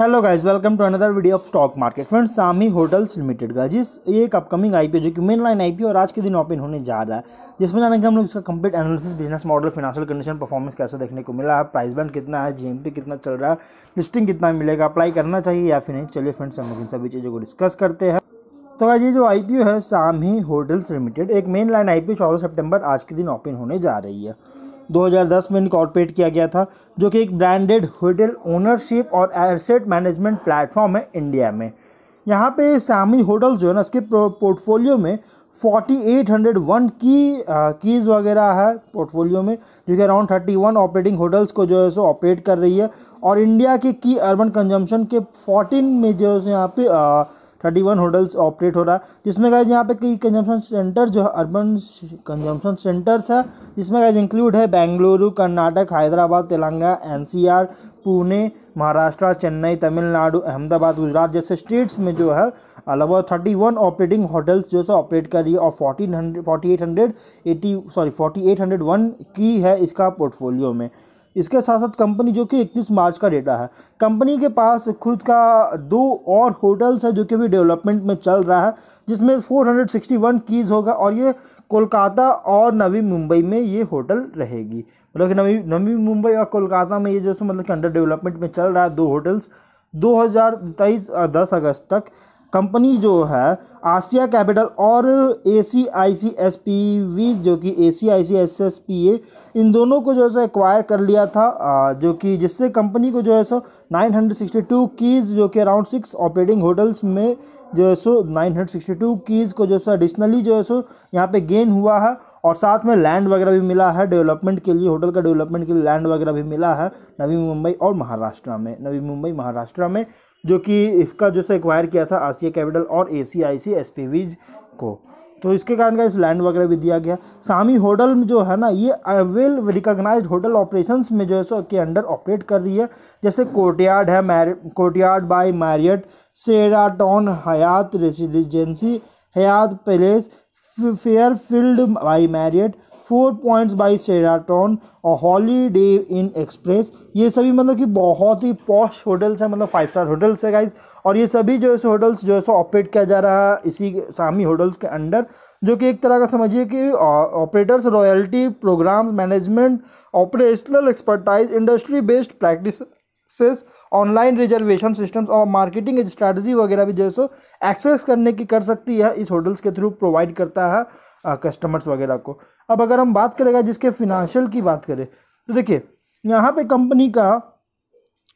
hello guys welcome to another video of stock market friends Samhi hotels limited का जिस ये एक अपकमिंग आईपीओ जो कि मेन लाइन आईपीओ और आज के दिन ओपन होने जा रहा है जिसमें के हम लोग इसका complete analysis business model financial condition performance कैसे देखने को मिला है प्राइस बैंड कितना है जीएमपी कितना चल रहा है लिस्टिंग कितना मिलेगा अप्लाई करना चाहिए या फिर नहीं चलिए फ्रेंड्स हम लोग इन सभी चीज़ों को डिस्कस करते हैं तो आज ये जो आईपीओ है सामी होटल्स लिमिटेड एक मेन लाइन आईपीओ पी चौदह सेप्टेम्बर आज के दिन ओपन होने जा रही है 2010 में इनकॉर्पोरेट किया गया था जो कि एक ब्रांडेड होटल ओनरशिप और एसेट मैनेजमेंट प्लेटफॉर्म है इंडिया में यहाँ पे सामी होटल जो है ना उसके पोर्टफोलियो में 4801 की कीज़ वगैरह है पोर्टफोलियो में जो कि अराउंड 31 ऑपरेटिंग होटल्स को जो है सो ऑपरेट कर रही है और इंडिया के की अर्बन कंजम्पशन के 14 में जो है सो यहाँ पे थर्टी वन होटल्स ऑपरेट हो रहा है जिसमें गए यहाँ पे कई कंजम्पशन सेंटर जो है अर्बन कंजम्पशन सेंटर्स है जिसमें गए इंक्लूड है बेंगलुरु कर्नाटक हैदराबाद तेलंगाना एन पुणे महाराष्ट्र चेन्नई तमिलनाडु अहमदाबाद गुजरात जैसे स्टेट्स में जो है लगभग थर्टी वन ऑपरेटिंग होटल्स जो है ऑपरेट कर करिए और fourteen hundred forty eight hundred eighty sorry forty eight hundred one की है इसका पोर्टफोलियो में इसके साथ साथ कंपनी जो कि इकतीस मार्च का डेटा है कंपनी के पास खुद का दो और होटल्स है जो कि अभी डेवलपमेंट में चल रहा है जिसमें four hundred sixty one keys होगा और ये कोलकाता और नवी मुंबई में ये होटल रहेगी मतलब कि नवी नवी मुंबई और कोलकाता में ये जो मतलब कि अंडर डेवलपमेंट में चल रहा है दो होटल्स दो 2023 10 अगस्त तक कंपनी जो है आसिया कैपिटल और A C I C S P V जो कि A C I C S S P A इन दोनों को जो है सो एक्वायर कर लिया था जो कि जिससे कंपनी को जो है सो nine hundred sixty two keys जो कि अराउंड सिक्स ऑपरेटिंग होटल्स में जो है सो nine hundred sixty two keys को जो है सो एडिशनली जो है सो यहाँ पे गेन हुआ है और साथ में लैंड वगैरह भी मिला है डेवलपमेंट के लिए होटल का डेवलपमेंट के लिए लैंड वगैरह भी मिला है नवी मुंबई और महाराष्ट्र में नवी मुंबई महाराष्ट्र में जो कि इसका जो एक्वायर किया था आसिया कैपिटल और A C I C S P वीज को तो इसके कारण का इस लैंड वगैरह भी दिया गया सामी होटल जो है ना ये वेल रिकॉग्नाइज होटल ऑपरेशंस में जो है सो के अंडर ऑपरेट कर रही है जैसे कोर्टयार्ड है मैर courtyard by Marriott Sheraton Hyatt residency Hyatt palace Fairfield by Marriott four points by Sheraton और हॉलीडे इन एक्सप्रेस ये सभी मतलब कि बहुत ही पॉश होटल्स हैं मतलब फाइव स्टार होटल्स है गाइज और ये सभी जो है होटल्स जो है सो ऑपरेट किया जा रहा है इसी सामी होटल्स के अंडर जो कि एक तरह का समझिए कि operators royalty program management operational expertise industry based practice access online reservation systems और मार्केटिंग स्ट्रैटेजी वगैरह भी जो है सो एक्सेस करने की कर सकती है इस होटल्स के थ्रू प्रोवाइड करता है कस्टमर्स वगैरह को अब अगर हम बात करेगा जिसके फिनेंशियल की बात करें तो देखिए यहाँ पे कंपनी का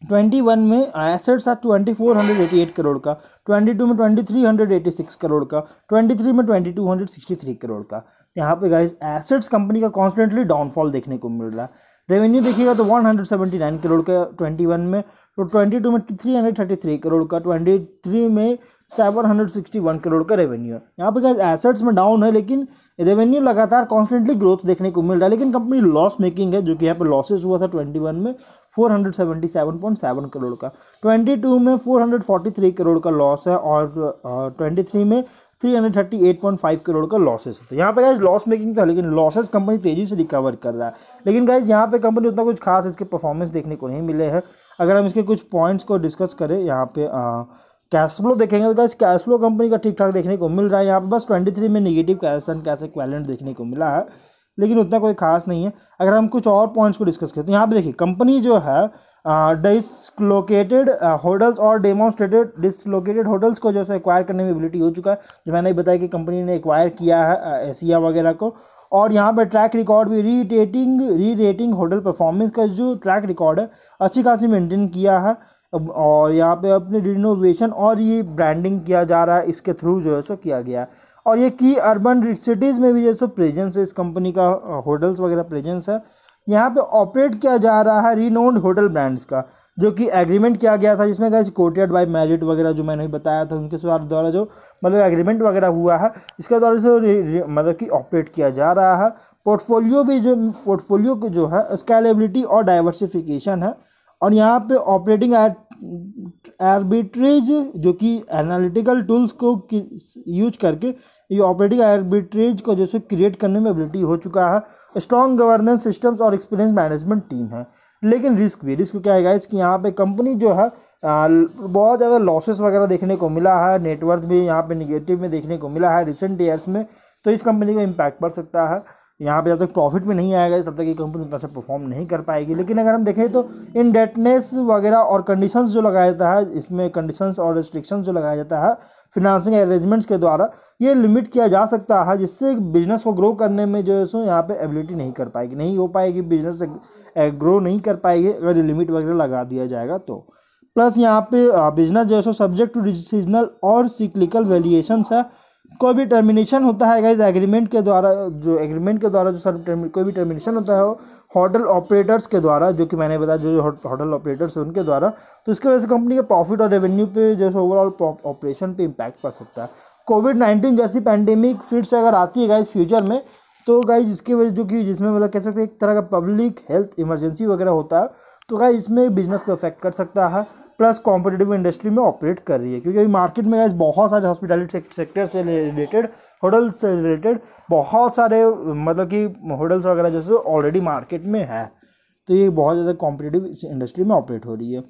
ट्वेंटी वन में एसेट्स है twenty four hundred eighty eight crore का ट्वेंटी टू में twenty three hundred eighty six crore का ट्वेंटी थ्री में twenty two hundred sixty three crore का यहाँ पे गाइज एसेट्स कंपनी का कॉन्स्टेंटली डाउनफॉल देखने को मिल रहा है रेवेन्यू देखिएगा तो 179 करोड़ का 21 में तो 22 में 333 करोड़ का 23 में 761 करोड़ का रेवेन्यू है यहाँ पे गाइज एसेट्स में डाउन है लेकिन रेवेन्यू लगातार कॉन्स्टेंटली ग्रोथ देखने को मिल रहा है लेकिन कंपनी लॉस मेकिंग है जो कि यहाँ पे लॉसेस हुआ था 21 में 477.7 करोड़ का 22 में 443 करोड़ का लॉस है और 23 uh, में 338.5 करोड़ का लॉसेस होता है यहाँ पे गाइज लॉस मेकिंग था लेकिन लॉसेस कंपनी तेज़ी से रिकवर कर रहा है लेकिन गाइज यहाँ पे कंपनी उतना कुछ खास इसके परफॉर्मेंस देखने को नहीं मिले हैं अगर हम इसके कुछ पॉइंट्स को डिस्कस करें यहाँ पे कैश फ्लो देखेंगे तो गाइज कैश फ्लो कंपनी का ठीक ठाक देखने को मिल रहा है यहाँ पे बस ट्वेंटी में negative cash and cash equivalent देखने को मिला है लेकिन उतना कोई खास नहीं है अगर हम कुछ और पॉइंट्स को डिस्कस करें तो यहाँ पे देखिए कंपनी जो है डिसलोकेटेड होटल्स और डेमोन्स्ट्रेटेड डिसलोकेटेड होटल्स को जो है एक्वायर करने में एबिलिटी हो चुका है जो मैंने बताया कि कंपनी ने एक्वायर किया है एसिया वगैरह को और यहाँ पर ट्रैक रिकॉर्ड भी री रेटिंग री रेटिंग होटल परफॉर्मेंस का जो ट्रैक रिकॉर्ड है अच्छी खासी मेंटेन किया है और यहाँ पे अपने रिनोवेशन और ये ब्रांडिंग किया जा रहा है इसके थ्रू जो है सो किया गया है और ये की अर्बन सिटीज़ में भी जैसे प्रेजेंस है इस कंपनी का होटल्स वगैरह प्रेजेंस है यहाँ पे ऑपरेट किया जा रहा है रिनोन्ड होटल ब्रांड्स का जो कि एग्रीमेंट किया गया था जिसमें गए कोटियड बाई मैरिट वगैरह जो मैंने बताया था उनके द्वारा जो मतलब एग्रीमेंट वगैरह हुआ है इसके द्वारा जो मतलब कि ऑपरेट किया जा रहा है पोर्टफोलियो भी जो पोर्टफोलियो जो है स्केलेबिलिटी और डाइवर्सिफिकेशन है और यहाँ पे ऑपरेटिंग एट आर्बिट्रेज जो कि एनालिटिकल टूल्स को यूज करके ये ऑपरेटिंग आर्बिट्रेज को जैसे क्रिएट करने में एबिलिटी हो चुका है स्ट्रॉन्ग गवर्नेंस सिस्टम्स और एक्सपीरियंस मैनेजमेंट टीम है लेकिन रिस्क भी रिस्क क्या है इसकी यहाँ पे कंपनी जो है आ, बहुत ज़्यादा लॉसेस वगैरह देखने को मिला है नेटवर्क भी यहाँ पे निगेटिव में देखने को मिला है रिसेंट ईयर्स में तो इस कंपनी को इम्पैक्ट पड़ सकता है यहाँ पे जब तक प्रॉफिट भी नहीं आएगा तब तक ये कंपनी उतना से परफॉर्म नहीं कर पाएगी लेकिन अगर हम देखें तो इन डेटनेस वगैरह और कंडीशंस जो लगाया जाता है इसमें कंडीशंस और रिस्ट्रिक्शंस जो लगाया जाता है फिनांसिंग अरेंजमेंट्स के द्वारा ये लिमिट किया जा सकता है जिससे बिजनेस को ग्रो करने में जो है सो यहाँ पर एबिलिटी नहीं कर पाएगी नहीं हो पाएगी बिजनेस ग्रो नहीं कर पाएगी अगर लिमिट वगैरह लगा दिया जाएगा तो प्लस यहाँ पे बिजनेस जो है सो सब्जेक्ट टू सीजनल और सिक्लिकल वेरिएशंस है कोई भी टर्मिनेशन होता है गाइज एग्रीमेंट के द्वारा जो एग्रीमेंट के द्वारा जो सर कोई भी टर्मिनेशन होता है वो होटल ऑपरेटर्स के द्वारा जो कि मैंने बताया जो होटल ऑपरेटर्स हैं उनके द्वारा तो इसके वजह से कंपनी के प्रॉफिट और रेवेन्यू पे जैसे ओवरऑल ऑपरेशन पे इम्पैक्ट पड़ सकता है कोविड नाइन्टीन जैसी पैंडेमिक फिर से अगर आती है गाइज फ्यूचर में तो गाइज इसकी वजह जो कि जिसमें मतलब कह सकते हैं एक तरह का पब्लिक हेल्थ इमरजेंसी वगैरह होता है तो गाइज इसमें बिजनेस को अफेक्ट कर सकता है प्लस कॉम्पिटेटिव इंडस्ट्री में ऑपरेट कर रही है क्योंकि अभी मार्केट में बहुत सारे हॉस्पिटलिटी सेक्टर से रिलेटेड होटल से रिलेटेड बहुत सारे मतलब कि होटल्स वगैरह जैसे ऑलरेडी मार्केट में है तो ये बहुत ज़्यादा कॉम्पिटेटिव इस इंडस्ट्री में ऑपरेट हो रही है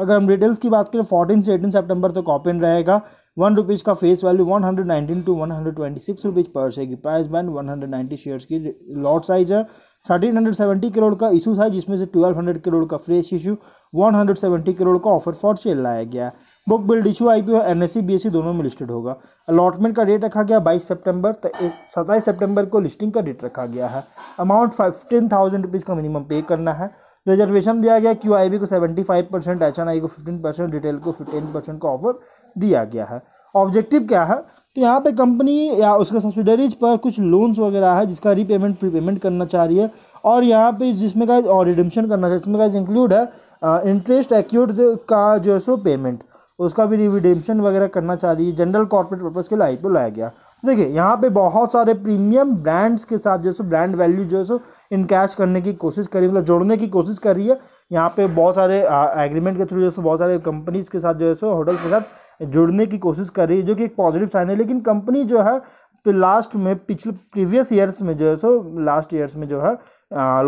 अगर हम डिटेल्स की बात करें फोर्टीन से एटीन सेप्टेम्बर तक तो ओपन रहेगा वन रुपीज़ का face value one hundred nineteen to one hundred twenty six rupees पर शेयर की price band one hundred ninety shares की लॉट साइज है थर्टीन हंड्रेड सेवेंटी करोड़ का इशू था जिसमें से ट्वेल्व हंड्रेड करोड़ का fresh issue one hundred seventy crore का ऑफर फॉर सेल लाया गया है book build issue I P N S C B S C दोनों में लिस्टेड होगा अलॉटमेंट का डेट रखा गया बाईस सेप्टेम्बर तो सत्ताईस सेप्टेम्बर को लिस्टिंग का डेट रखा गया है अमाउंट फिफ्टीन थाउजेंड रुपीज़ का मिनिमम पे करना है रिजर्वेशन दिया गया क्यू आई बी को seventy five percent H N I को फिफ्टीन परसेंट रिटेल को फिफ्टीन परसेंट का ऑफर दिया गया है ऑब्जेक्टिव क्या है तो यहाँ पे कंपनी या उसके सब्सिडरीज पर कुछ लोन्स वगैरह है जिसका रीपेमेंट प्रीपेमेंट करना चाह रही है और यहाँ पे जिसमें का और रिडम्शन करना चाहिए इसमें का इंक्लूड है इंटरेस्ट एक्यूट का जो है सो पेमेंट उसका भी रिविडेमशन वगैरह करना चाह रही है जनरल कॉर्पोरेट पर्पज़ के लिए आई लाया गया देखिए यहाँ पे बहुत सारे प्रीमियम ब्रांड्स के साथ जो सो ब्रांड वैल्यू जो है सो इनकैश करने की कोशिश करी मतलब जोड़ने की कोशिश कर रही है यहाँ पे बहुत सारे एग्रीमेंट के थ्रू जो सो बहुत सारे कंपनीज़ के साथ जो है सो होटल्स के साथ जुड़ने की कोशिश कर रही है जो कि एक पॉजिटिव साइन है लेकिन कंपनी जो है तो लास्ट में पिछले प्रीवियस ईयर्स में जो है सो लास्ट ईयर्स में जो है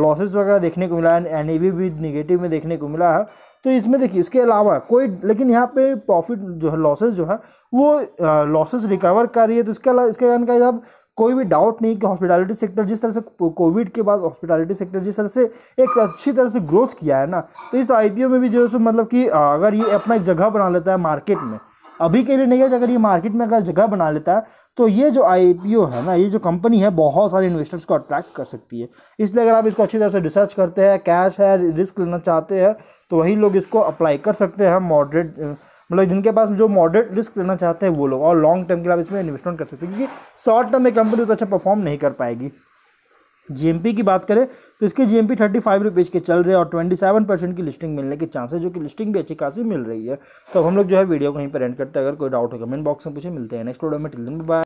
लॉसेस वगैरह देखने को मिला है एन भी निगेटिव में देखने को मिला है तो इसमें देखिए इसके अलावा कोई लेकिन यहाँ पे प्रॉफिट जो है लॉसेस जो है वो लॉसेस रिकवर कर रही है तो इसके अलावा इसके कारण का आप कोई भी डाउट नहीं कि हॉस्पिटैलिटी सेक्टर जिस तरह से कोविड के बाद हॉस्पिटैलिटी सेक्टर जिस तरह से एक अच्छी तरह से ग्रोथ किया है ना तो इस आईपीओ में भी जो है सो मतलब कि अगर ये अपना एक जगह बना लेता है मार्केट में अभी के लिए नहीं है अगर ये मार्केट में अगर जगह बना लेता है तो ये जो आई है ना ये जो कंपनी है बहुत सारे इन्वेस्टर्स को अट्रैक्ट कर सकती है इसलिए अगर आप इसको अच्छी तरह से रिसर्च करते हैं कैश है रिस्क लेना चाहते हैं तो वही लोग इसको अप्लाई कर सकते हैं मॉडरेट मतलब जिनके पास जो मॉडरेट रिस्क लेना चाहते हैं वो लोग और लॉन्ग टर्म के लिए आप इसमें इन्वेस्टमेंट कर सकते हैं क्योंकि शॉर्ट टर्म में कंपनी तो अच्छा परफॉर्म नहीं कर पाएगी जीएमपी की बात करें तो इसके जीएमपी थर्टी फाइव रुपीज़ के चल रहे हैं और ट्वेंटी सेवन परसेंट की लिस्टिंग मिलने के चांसेस जो कि लिस्टिंग भी अच्छी खासी मिल रही है तो हम लोग जो है वीडियो को यहीं पर एंड करते हैं अगर कोई डाउट हो कमेंट बॉक्स में पूछे मिलते हैं नेक्स्ट वीडियो में टिल बाय